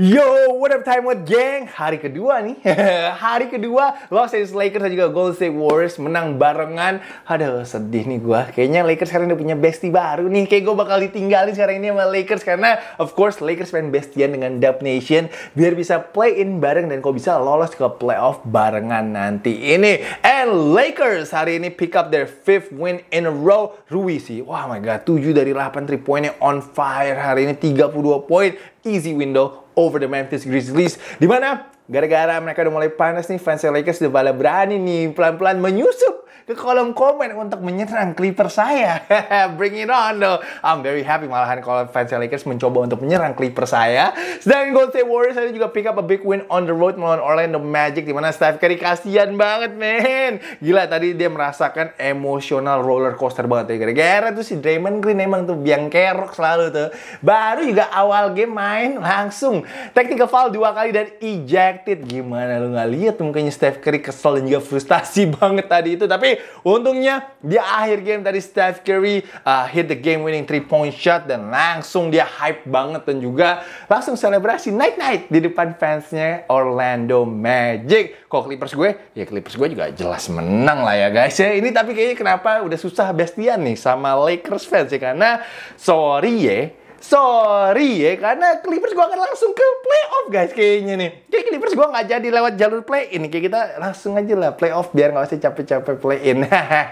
Yo, what up time what geng? Hari kedua nih. Hari kedua Los Angeles Lakers dan juga Golden State Warriors menang barengan. Aduh, sedih nih gua. Kayaknya Lakers sekarang udah punya bestie baru nih. Kayak gue bakal ditinggalin sekarang ini sama Lakers karena of course Lakers main bestian dengan Dub Nation biar bisa play in bareng dan kok bisa lolos ke playoff barengan nanti ini. And Lakers hari ini pick up their fifth win in a row. Rui sih, wah wow my god, 7 dari 8 3 pointnya on fire hari ini 32 poin. Easy window over the Memphis Grizzlies. di mana gara-gara mereka udah mulai panas nih, fans Lakers udah bala berani nih pelan-pelan menyusup ke kolom komen untuk menyerang Clippers saya. Bring it on though. I'm very happy malahan kalau fans Lakers mencoba untuk menyerang Clippers saya. Sedangkan Golden State Warriors saya juga pick up a big win on the road melawan Orlando Magic di mana Steph Curry kasihan banget, men. Gila tadi dia merasakan emosional roller coaster banget ya. Gara-gara tuh si Draymond Green emang tuh biang kerok selalu tuh. Baru juga awal game main langsung technical foul dua kali dan ejected. Gimana lu nggak lihat mukanya Steph Curry kesel dan juga frustasi banget tadi itu. Tapi Untungnya di akhir game tadi Steph Curry uh, hit the game winning three point shot dan langsung dia hype banget dan juga langsung selebrasi night night di depan fansnya Orlando Magic. Kok Clippers gue? Ya Clippers gue juga jelas menang lah ya guys ya. Ini tapi kayaknya kenapa udah susah bestian nih sama Lakers fans ya karena sorry ya sorry ya karena Clippers gue akan langsung ke playoff guys kayaknya nih. Kayak Clippers gue nggak jadi lewat jalur play ini kayak kita langsung aja lah playoff biar nggak usah capek-capek play in.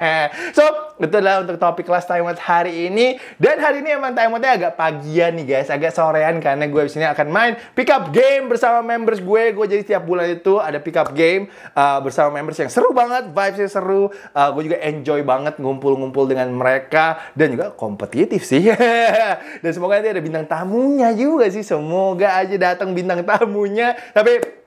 so itu adalah untuk topik kelas timeout hari ini dan hari ini emang timeoutnya agak pagian nih guys, agak sorean karena gue di sini akan main pick up game bersama members gue. Gue jadi setiap bulan itu ada pick up game uh, bersama members yang seru banget, vibesnya seru. Uh, gue juga enjoy banget ngumpul-ngumpul dengan mereka dan juga kompetitif sih. dan semoga nanti ada bintang tamunya juga sih. Semoga aja datang bintang tamunya. Tapi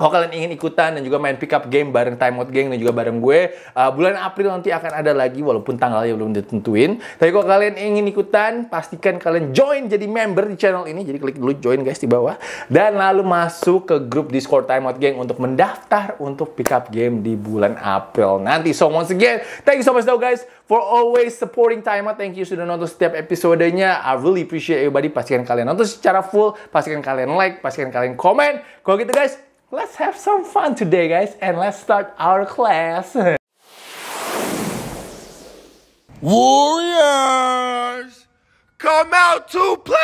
kalau kalian ingin ikutan dan juga main pickup game bareng Time Out Gang dan juga bareng gue, uh, bulan April nanti akan ada lagi walaupun tanggalnya belum ditentuin. Tapi kalau kalian ingin ikutan, pastikan kalian join jadi member di channel ini. Jadi klik dulu join guys di bawah dan lalu masuk ke grup Discord Time Out Gang untuk mendaftar untuk pickup game di bulan April nanti. So once again, thank you so much though guys for always supporting Time Out. Thank you sudah nonton setiap episodenya. I really appreciate everybody. Pastikan kalian nonton secara full, pastikan kalian like, pastikan kalian komen. Kalau gitu guys, Let's have some fun today guys and let's start our class. Warriors, come out to play!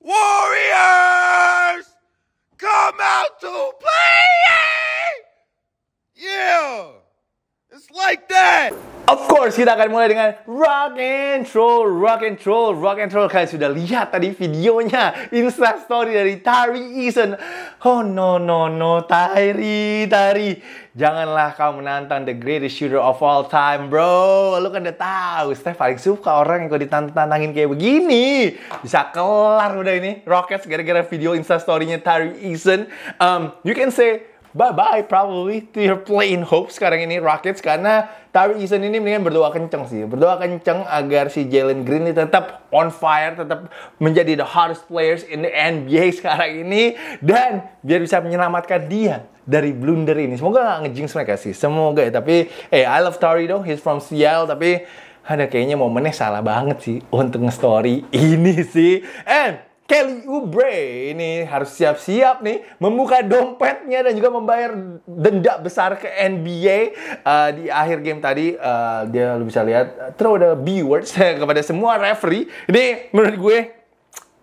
Warriors, come out to play! Yeah! It's like that. Of course, kita akan mulai dengan rock and roll, rock and roll, rock and roll. Kalian sudah lihat tadi videonya, Insta story dari Tari Eason. Oh no no no, Tari, Tari. Janganlah kau menantang the greatest shooter of all time, bro. Lu kan udah tahu, Steph paling suka orang yang kau ditantangin kayak begini. Bisa kelar udah ini, Rockets gara-gara video Insta story Tari Eason. Um, you can say bye-bye probably to your playing hopes sekarang ini Rockets karena Tari Eason ini mendingan berdoa kenceng sih. Berdoa kenceng agar si Jalen Green ini tetap on fire, tetap menjadi the hardest players in the NBA sekarang ini. Dan biar bisa menyelamatkan dia dari blunder ini. Semoga nggak ngejinx mereka sih. Semoga ya. Tapi, eh, hey, I love Tari though. He's from Seattle. Tapi, ada kayaknya momennya salah banget sih untuk nge-story ini sih. And Kelly Oubre ini harus siap-siap nih membuka dompetnya dan juga membayar denda besar ke NBA uh, eh, di akhir game tadi uh, dia lu bisa lihat throw the B words kepada semua referee ini menurut gue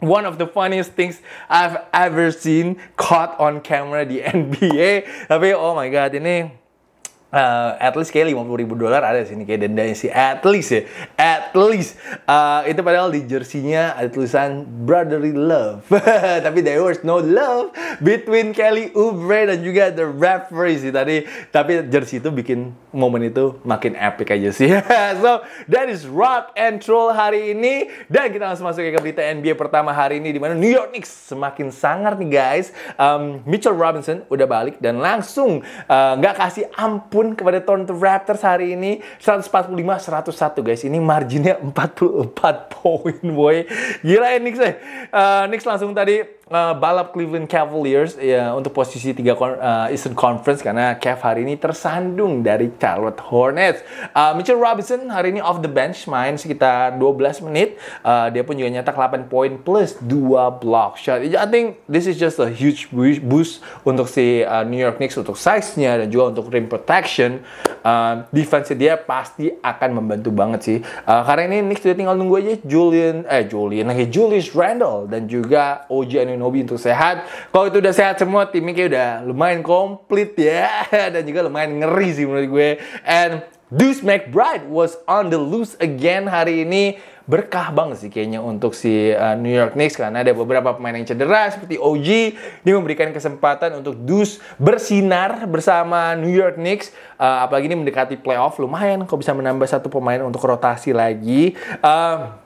one of the funniest things I've ever seen caught on camera di NBA tapi oh my god ini Uh, at least kayak 50 ribu dolar ada sini kayak dendanya sih at least ya at least uh, itu padahal di jersinya ada tulisan brotherly love tapi there was no love between Kelly Oubre dan juga the referee sih tadi tapi jersey itu bikin momen itu makin epic aja sih so that is rock and roll hari ini dan kita langsung masuk ke berita NBA pertama hari ini di mana New York Knicks semakin sangar nih guys um, Mitchell Robinson udah balik dan langsung eh, nggak uh, kasih ampun pun kepada Toronto Raptors hari ini 145-101 guys. Ini marginnya 44 poin boy. Gila ya Knicks eh. Uh, eh, Knicks langsung tadi uh, balap Cleveland Cavaliers ya untuk posisi 3 uh, eh, Eastern Conference karena Cavs hari ini tersandung dari Charlotte Hornets. Uh, Mitchell Robinson hari ini off the bench main sekitar 12 menit. Uh, dia pun juga nyetak 8 poin plus 2 block shot. I think this is just a huge boost untuk si uh, New York Knicks untuk size-nya dan juga untuk rim protection. Uh, defense dia pasti akan membantu banget sih. Uh, karena ini Knicks sudah tinggal nunggu aja Julian eh Julian lagi Julius Randle dan juga OG Anunoby ngomongin hobi untuk sehat. Kalau itu udah sehat semua, timnya kayak udah lumayan komplit ya. Dan juga lumayan ngeri sih menurut gue. And Deuce McBride was on the loose again hari ini. Berkah banget sih kayaknya untuk si uh, New York Knicks karena ada beberapa pemain yang cedera seperti OG. Dia memberikan kesempatan untuk Deuce bersinar bersama New York Knicks. Uh, apalagi ini mendekati playoff lumayan kok bisa menambah satu pemain untuk rotasi lagi. Uh,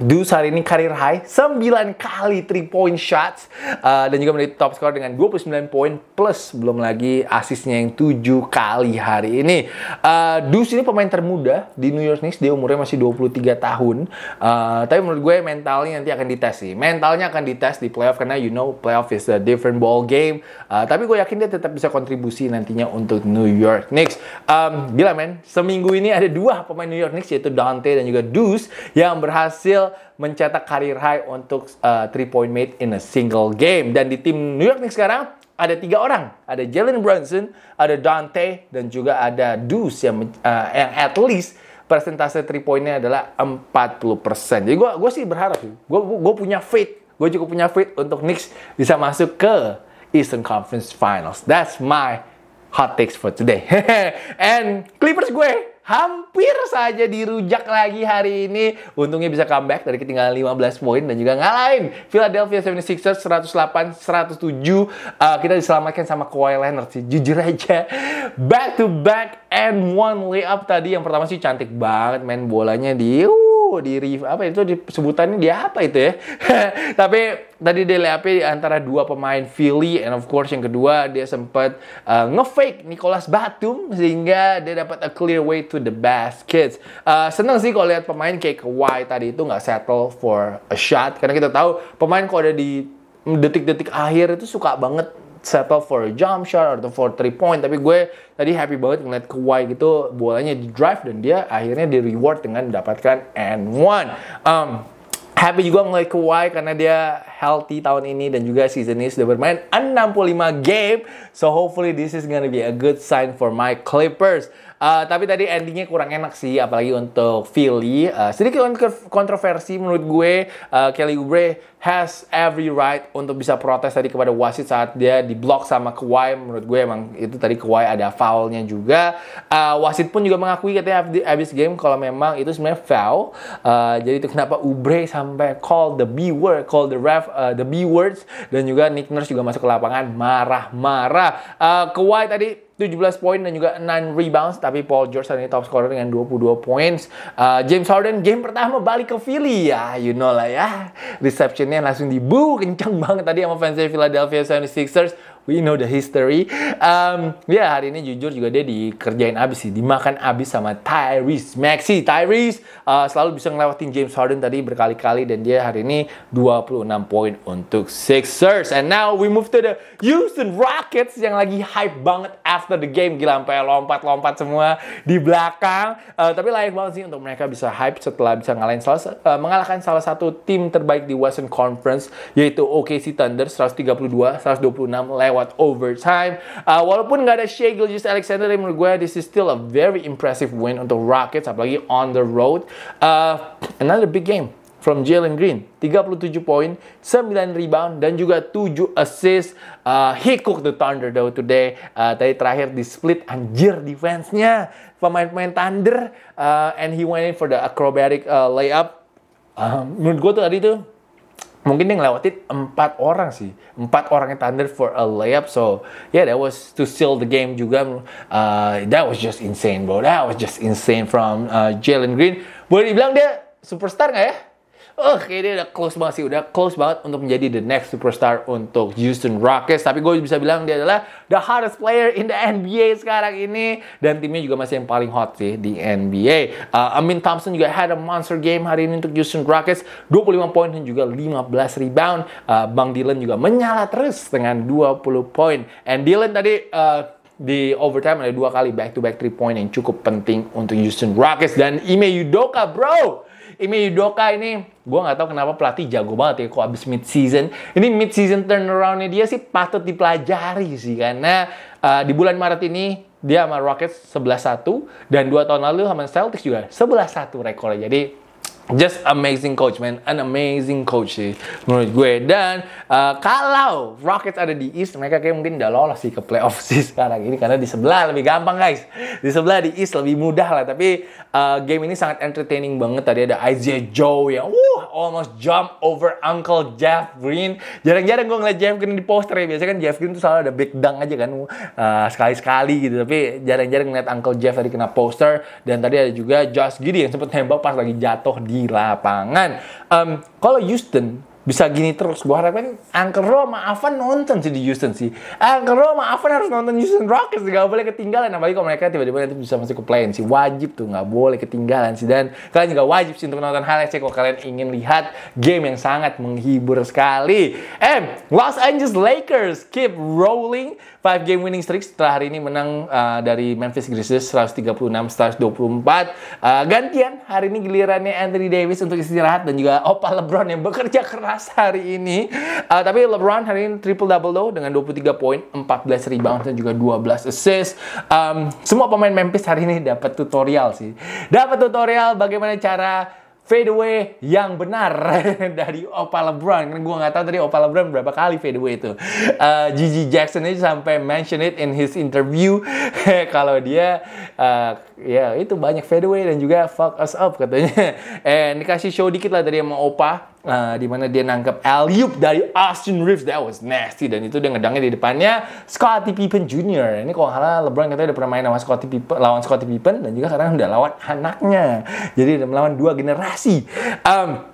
Dus hari ini karir high 9 kali 3 point shots uh, dan juga menjadi top scorer dengan 29 poin plus belum lagi asisnya yang 7 kali hari ini. Uh, dus ini pemain termuda di New York Knicks, dia umurnya masih 23 tahun. Uh, tapi menurut gue mentalnya nanti akan dites sih. Mentalnya akan dites di playoff karena you know playoff is a different ball game. Uh, tapi gue yakin dia tetap bisa kontribusi nantinya untuk New York Knicks. Um, gila men, seminggu ini ada dua pemain New York Knicks yaitu Dante dan juga Dus yang berhasil berhasil mencetak karir high untuk uh, eh, three point made in a single game. Dan di tim New York Knicks sekarang ada tiga orang, ada Jalen Brunson, ada Dante, dan juga ada Deuce yang uh, yang at least persentase three pointnya adalah 40%. Jadi gue sih berharap, gue gue punya faith, gue cukup punya faith untuk Knicks bisa masuk ke Eastern Conference Finals. That's my hot takes for today. And Clippers gue hampir saja dirujak lagi hari ini. Untungnya bisa comeback dari ketinggalan 15 poin dan juga ngalahin Philadelphia 76ers 108 107. Uh, kita diselamatkan sama Kawhi Leonard sih. Jujur aja back to back and one layup tadi yang pertama sih cantik banget main bolanya di Oh, di apa itu disebutannya dia apa itu ya. Tapi tadi Dele di antara dua pemain Philly and of course yang kedua dia sempat uh, ngefake Nicholas Batum sehingga dia dapat a clear way to the basket. Uh, eh, seneng sih kalau lihat pemain kayak Kawhi tadi itu nggak settle for a shot karena kita tahu pemain kalau ada di detik-detik akhir itu suka banget settle for a jump shot atau for three point tapi gue tadi happy banget ngeliat Kawhi gitu bolanya di drive dan dia akhirnya di reward dengan mendapatkan and one um, happy juga ngeliat Kawhi karena dia healthy tahun ini dan juga season ini sudah bermain 65 game so hopefully this is gonna be a good sign for my Clippers Uh, tapi tadi endingnya kurang enak sih, apalagi untuk Philly. Uh, sedikit kontroversi menurut gue, uh, Kelly Oubre has every right untuk bisa protes tadi kepada wasit saat dia diblok sama Kawhi. Menurut gue emang itu tadi Kawhi ada foulnya juga. Uh, wasit pun juga mengakui katanya abis game kalau memang itu sebenarnya foul. Uh, jadi itu kenapa Oubre sampai call the B word, call the ref uh, the B words dan juga Nick Nurse juga masuk ke lapangan marah-marah. Uh, Kawhi tadi 17 poin dan juga enam rebounds tapi Paul George saat ini top scorer dengan 22 points uh, James Harden game pertama balik ke Philly ya you know lah ya receptionnya langsung dibu kencang banget tadi sama fansnya Philadelphia 76ers we know the history. Um, ya yeah, hari ini jujur juga dia dikerjain abis sih, dimakan abis sama Tyrese Maxi. Tyrese uh, selalu bisa ngelewatin James Harden tadi berkali-kali dan dia hari ini 26 poin untuk Sixers. And now we move to the Houston Rockets yang lagi hype banget after the game gila sampai lompat-lompat semua di belakang. Uh, tapi layak banget sih untuk mereka bisa hype setelah bisa ngalahin salah, uh, mengalahkan salah satu tim terbaik di Western Conference yaitu OKC Thunder 132 126 lewat lewat overtime. Uh, walaupun nggak ada Shea Gilgis Alexander, menurut gue this is still a very impressive win untuk Rockets, apalagi on the road. Uh, another big game from Jalen Green. 37 poin, 9 rebound, dan juga 7 assist. Uh, he cooked the Thunder though today. Uh, tadi terakhir di split, anjir defense-nya. Pemain-pemain Thunder. Uh, and he went in for the acrobatic uh, layup. Uh, menurut gue tuh tadi tuh mungkin dia ngelewatin empat orang sih empat orang yang thunder for a layup so yeah that was to seal the game juga uh, that was just insane bro that was just insane from uh, Jalen Green boleh dibilang dia superstar nggak ya Oke dia udah close banget sih, udah close banget untuk menjadi the next superstar untuk Houston Rockets. Tapi gue bisa bilang dia adalah the hardest player in the NBA sekarang ini dan timnya juga masih yang paling hot sih di NBA. Uh, Amin Thompson juga had a monster game hari ini untuk Houston Rockets, 25 poin dan juga 15 rebound. Uh, Bang Dylan juga menyala terus dengan 20 poin. And Dylan tadi uh, di overtime ada dua kali back to back three point yang cukup penting untuk Houston Rockets dan Ime Yudoka bro Ime Yudoka ini gue nggak tahu kenapa pelatih jago banget ya kok abis mid season. Ini mid season turnaroundnya dia sih patut dipelajari sih karena uh, di bulan Maret ini dia sama Rockets 11-1 dan dua tahun lalu sama Celtics juga 11-1 rekornya. Jadi just amazing coach man, an amazing coach sih menurut gue. Dan uh, kalau Rockets ada di East, mereka kayak mungkin udah lolos sih ke playoff sih sekarang ini karena di sebelah lebih gampang guys. Di sebelah di East lebih mudah lah. Tapi uh, game ini sangat entertaining banget. Tadi ada Isaiah Joe yang uh almost jump over Uncle Jeff Green. Jarang-jarang gue ngeliat Jeff Green di poster ya. Biasanya kan Jeff Green tuh selalu ada big dunk aja kan sekali eh, sekali-sekali gitu. Tapi jarang-jarang ngeliat Uncle Jeff tadi kena poster. Dan tadi ada juga Josh Giddy yang sempat nembak pas lagi jatuh di di lapangan. Um, kalau Houston bisa gini terus, gue harapin Angker Roma Avan nonton sih di Houston sih. Angker Roma Avan harus nonton Houston Rockets, gak boleh ketinggalan. Apalagi kalau mereka tiba-tiba nanti bisa masuk ke play sih, wajib tuh, gak boleh ketinggalan sih. Dan kalian juga wajib sih untuk nonton hal sih kalau kalian ingin lihat game yang sangat menghibur sekali. Eh, Los Angeles Lakers keep rolling 5 game winning streak setelah hari ini menang uh, dari Memphis Grizzlies 136-124. Uh, gantian hari ini gilirannya Anthony Davis untuk istirahat dan juga Opa LeBron yang bekerja keras hari ini. Uh, tapi LeBron hari ini triple double low dengan 23 poin, 14 rebound dan juga 12 assist. Um, semua pemain Memphis hari ini dapat tutorial sih. Dapat tutorial bagaimana cara fadeaway yang benar dari Opa LeBron. Karena gue nggak tahu tadi Opa LeBron berapa kali fadeaway itu. Uh, Gigi Jackson itu sampai mention it in his interview kalau dia uh, ya itu banyak fadeaway dan juga fuck us up katanya. Eh dikasih show dikit lah tadi sama Opa uh, di mana dia nangkep alley dari Austin Reeves that was nasty dan itu dia ngedangnya di depannya Scottie Pippen Jr. Ini kalau salah LeBron katanya udah pernah main sama Scottie Pippen lawan Scottie Pippen dan juga sekarang udah lawan anaknya. Jadi udah melawan dua generasi. Um,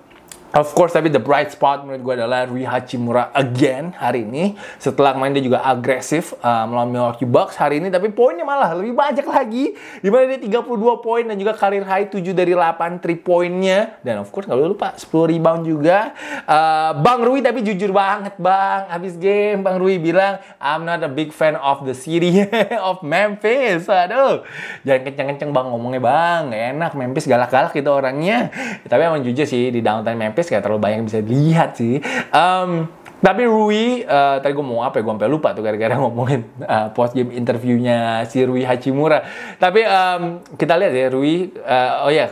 Of course, tapi the bright spot menurut gue adalah Rui Hachimura again hari ini. Setelah main dia juga agresif uh, melawan Milwaukee Bucks hari ini, tapi poinnya malah lebih banyak lagi. Dimana dia 32 poin dan juga karir high 7 dari 8 3 poinnya. Dan of course, nggak lupa 10 rebound juga. Uh, bang Rui tapi jujur banget bang, habis game Bang Rui bilang, I'm not a big fan of the city of Memphis. Aduh, jangan kenceng-kenceng bang ngomongnya bang, enak Memphis galak-galak gitu orangnya. Tapi emang jujur sih di downtown Memphis artis nggak terlalu banyak bisa dilihat sih. Um, tapi Rui, uh, tadi gue mau apa ya? Gue sampai lupa tuh gara-gara ngomongin uh, post game interviewnya si Rui Hachimura. Tapi um, kita lihat ya Rui. Uh, oh ya, yeah.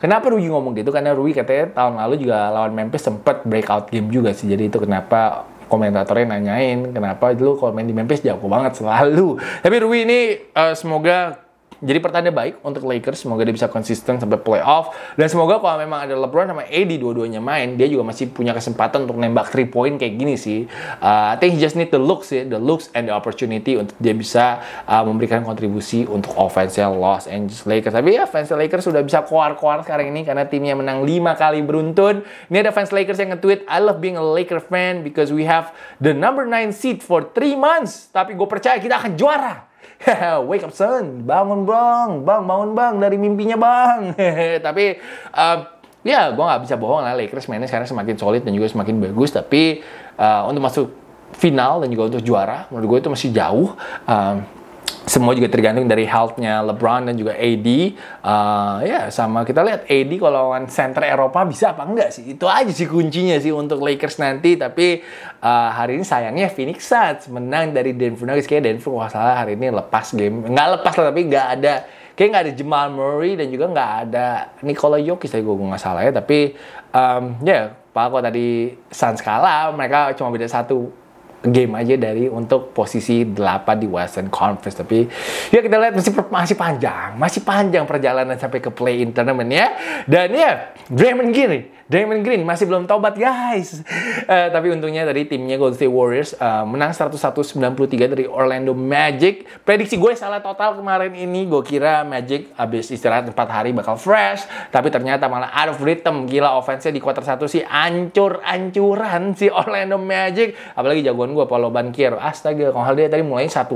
kenapa Rui ngomong gitu? Karena Rui katanya tahun lalu juga lawan Memphis sempat breakout game juga sih. Jadi itu kenapa komentatornya nanyain kenapa dulu komen di Memphis jago banget selalu. Tapi Rui ini uh, semoga jadi pertanda baik untuk Lakers, semoga dia bisa konsisten sampai playoff dan semoga kalau memang ada LeBron sama AD dua-duanya main, dia juga masih punya kesempatan untuk nembak 3 point kayak gini sih. Uh, I think he just need the looks ya, the looks and the opportunity untuk dia bisa uh, memberikan kontribusi untuk offense Los Angeles Lakers. Tapi ya fans Lakers sudah bisa keluar-keluar sekarang ini karena timnya menang 5 kali beruntun. Ini ada fans Lakers yang nge-tweet, I love being a Lakers fan because we have the number 9 seat for 3 months. Tapi gue percaya kita akan juara. Wake up son, bangun bang, bang bangun bang dari mimpinya bang. tapi uh, ya gue nggak bisa bohong lah Lakers mainnya sekarang semakin solid dan juga semakin bagus. Tapi uh, untuk masuk final dan juga untuk juara menurut gue itu masih jauh. Uh, semua juga tergantung dari healthnya LeBron dan juga AD. Uh, eh, ya sama kita lihat AD kalau lawan center Eropa bisa apa enggak sih? Itu aja sih kuncinya sih untuk Lakers nanti. Tapi uh, hari ini sayangnya Phoenix Suns menang dari Denver Nuggets. Kayaknya Denver wah salah hari ini lepas game. Nggak lepas lah tapi nggak ada kayak nggak ada Jamal Murray dan juga nggak ada Nikola Jokic tadi gue nggak salah ya tapi um, ya yeah, Pak kok tadi Suns kalah mereka cuma beda satu game aja dari untuk posisi 8 di Western Conference tapi ya kita lihat masih masih panjang masih panjang perjalanan sampai ke play in tournament ya dan ya Draymond Green Draymond Green masih belum taubat guys. Uh, tapi untungnya dari timnya Golden State Warriors uh, menang 101-93 dari Orlando Magic. Prediksi gue salah total kemarin ini. Gue kira Magic habis istirahat 4 hari bakal fresh. Tapi ternyata malah out of rhythm. Gila offense-nya di quarter 1 sih ancur-ancuran si Orlando Magic. Apalagi jagoan gue Paulo Bankier. Astaga, kalau dia tadi mulai 1-8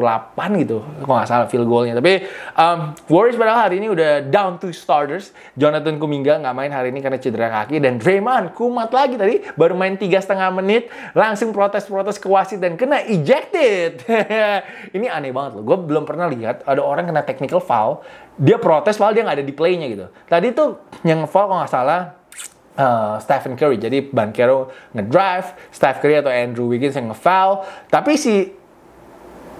gitu. Kalau nggak salah field goalnya. Tapi um, Warriors padahal hari ini udah down to starters. Jonathan Kuminga nggak main hari ini karena cedera kaki. Dan Draymond kumat lagi tadi baru main tiga setengah menit langsung protes-protes ke wasit dan kena ejected. ini aneh banget loh. Gue belum pernah lihat ada orang kena technical foul dia protes padahal dia nggak ada di playnya gitu. Tadi tuh yang foul kalau nggak salah uh, Stephen Curry. Jadi Bankero ngedrive, Steph Curry atau Andrew Wiggins yang ngefoul. Tapi si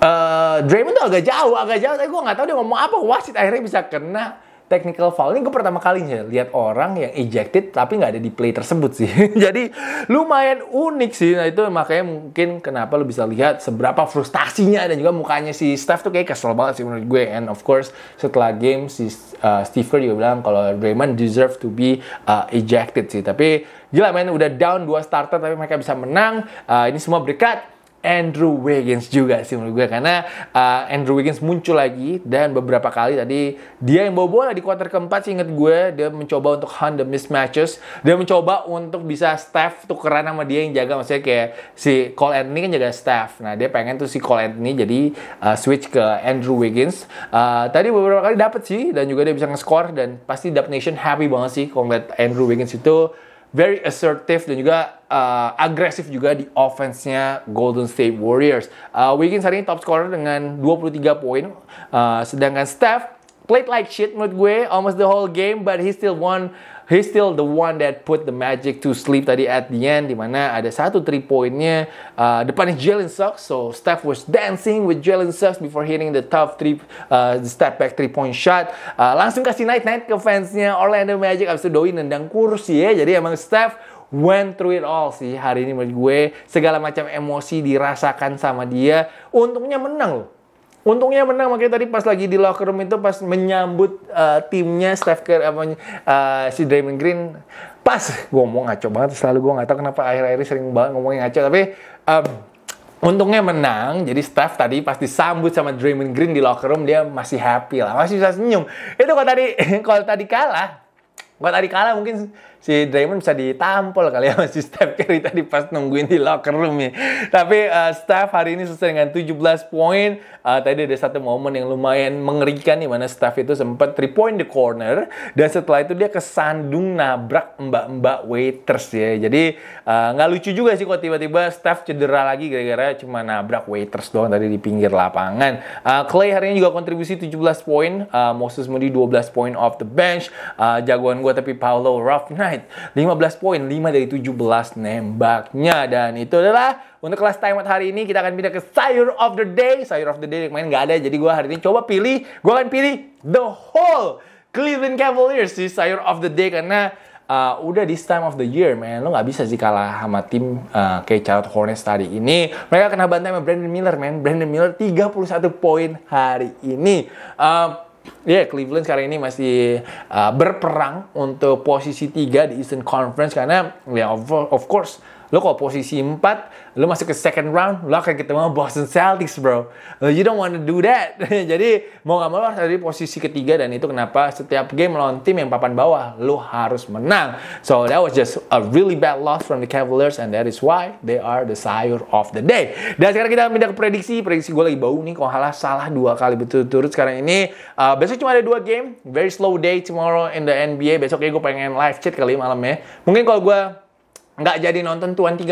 uh, Draymond tuh agak jauh, agak jauh. Tapi gue nggak tahu dia ngomong apa. Wasit akhirnya bisa kena technical foul ini gue pertama kalinya lihat orang yang ejected tapi nggak ada di play tersebut sih. Jadi lumayan unik sih. Nah itu makanya mungkin kenapa lo bisa lihat seberapa frustasinya dan juga mukanya si Steph tuh kayak kesel banget sih menurut gue. And of course setelah game si uh, Steve Kerr juga bilang kalau Raymond deserve to be uh, ejected sih. Tapi gila main udah down dua starter tapi mereka bisa menang. Uh, ini semua berkat Andrew Wiggins juga sih menurut gue karena uh, Andrew Wiggins muncul lagi dan beberapa kali tadi dia yang bawa bola di kuarter keempat sih inget gue dia mencoba untuk hunt the mismatches dia mencoba untuk bisa Steph tukeran sama dia yang jaga maksudnya kayak si Cole Anthony kan jaga staff nah dia pengen tuh si Cole Anthony jadi uh, switch ke Andrew Wiggins uh, tadi beberapa kali dapet sih dan juga dia bisa nge-score dan pasti Dub Nation happy banget sih kalau Andrew Wiggins itu very assertive dan juga uh, agresif juga di offense-nya Golden State Warriors. Uh, Wiggins hari ini top scorer dengan 23 poin. Uh, sedangkan Steph played like shit menurut gue almost the whole game but he still won He still the one that put the Magic to sleep tadi at the end dimana ada satu three pointnya uh, depannya Jalen Suggs so Steph was dancing with Jalen Suggs before hitting the tough three uh, step back three point shot uh, langsung kasih night night ke fansnya Orlando Magic abis itu Doi nendang kursi ya jadi emang Steph went through it all sih hari ini menurut gue segala macam emosi dirasakan sama dia untungnya menang loh untungnya menang makanya tadi pas lagi di locker room itu pas menyambut uh, timnya Steph Curry apa uh, si Draymond Green pas gue ngomong ngaco banget selalu gue nggak tahu kenapa akhir-akhir sering banget yang ngaco tapi um, Untungnya menang, jadi Steph tadi pas disambut sama Draymond Green di locker room dia masih happy lah, masih bisa senyum. Itu kalau tadi kalau tadi kalah, kalau tadi kalah mungkin si Draymond bisa ditampol kali ya sama si Steph Curry tadi pas nungguin di locker room ya. Tapi uh, Steph hari ini selesai dengan 17 poin. Uh, tadi ada satu momen yang lumayan mengerikan nih mana Steph itu sempat 3 point the corner dan setelah itu dia kesandung nabrak mbak-mbak waiters ya. Jadi eh, nggak uh, lucu juga sih kok tiba-tiba Steph cedera lagi gara-gara cuma nabrak waiters doang tadi di pinggir lapangan. Uh, Clay hari ini juga kontribusi 17 poin, uh, Moses Moody 12 poin off the bench, uh, jagoan gue tapi Paolo rough night. Knight. 15 poin, 5 dari 17 nembaknya. Dan itu adalah untuk kelas time out hari ini kita akan pindah ke Sayur of the Day. Sayur of the Day yang main nggak ada, jadi gue hari ini coba pilih. Gue akan pilih the whole Cleveland Cavaliers sih Sayur of the Day karena uh, udah this time of the year man lo nggak bisa sih kalah sama tim uh, kayak Charlotte Hornets tadi ini mereka kena bantai sama Brandon Miller man Brandon Miller 31 poin hari ini uh, Ya, yeah, Cleveland sekarang ini masih uh, berperang untuk posisi 3 di Eastern Conference karena ya yeah, of, of course Lo kalau posisi 4, lo masuk ke second round, lo akan ketemu Boston Celtics, bro. Eh, you don't want to do that. Jadi, mau gak mau lo harus ada di posisi ketiga dan itu kenapa setiap game lawan tim yang papan bawah, lo harus menang. So, that was just a really bad loss from the Cavaliers and that is why they are the sire of the day. Dan sekarang kita pindah ke prediksi. Prediksi gue lagi bau nih, kalau halah salah dua kali betul turut sekarang ini. Uh, besok cuma ada dua game, very slow day tomorrow in the NBA. Besok ya gue pengen live chat kali malamnya. Mungkin kalau gue nggak jadi nonton Tuan 13.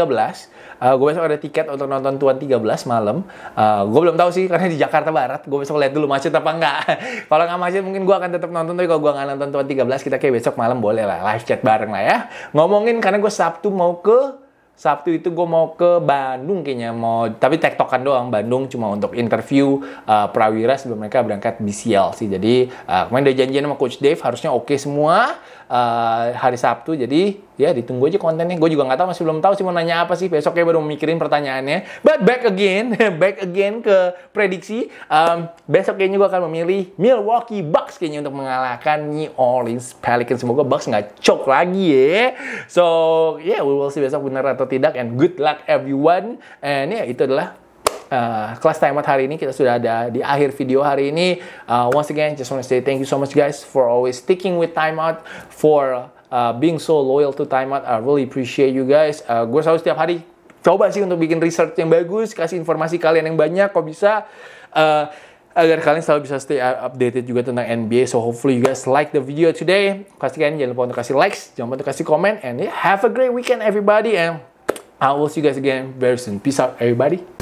Uh, gue besok ada tiket untuk nonton Tuan 13 malam. Uh, eh, gue belum tahu sih karena di Jakarta Barat. Gue besok lihat dulu macet apa enggak. kalau nggak macet mungkin gue akan tetap nonton. Tapi kalau gue nggak nonton Tuan 13 kita kayak besok malam boleh lah. Live chat bareng lah ya. Ngomongin karena gue Sabtu mau ke Sabtu itu gue mau ke Bandung kayaknya mau tapi tektokan doang Bandung cuma untuk interview uh, Prawira sebelum mereka berangkat BCL sih jadi uh, kemarin udah janjian sama Coach Dave harusnya oke okay semua uh, hari Sabtu jadi ya ditunggu aja kontennya gue juga nggak tahu masih belum tahu sih mau nanya apa sih besoknya baru mikirin pertanyaannya but back again back again ke prediksi um, besok kayaknya gue akan memilih Milwaukee Bucks kayaknya untuk mengalahkan New Orleans Pelicans semoga Bucks nggak cok lagi ya so yeah we will see besok benar atau tidak and good luck everyone and ya yeah, itu adalah uh, kelas timeout hari ini kita sudah ada di akhir video hari ini. Uh, once again, just want to say thank you so much guys for always sticking with timeout for uh, being so loyal to timeout. I really appreciate you guys. Uh, gue selalu setiap hari coba sih untuk bikin research yang bagus, kasih informasi kalian yang banyak kok bisa. Uh, agar kalian selalu bisa stay updated juga tentang NBA. So hopefully you guys like the video today. Pastikan jangan lupa untuk kasih likes, jangan lupa untuk kasih komen, and yeah, have a great weekend everybody. And I will see you guys again very soon. Peace out everybody.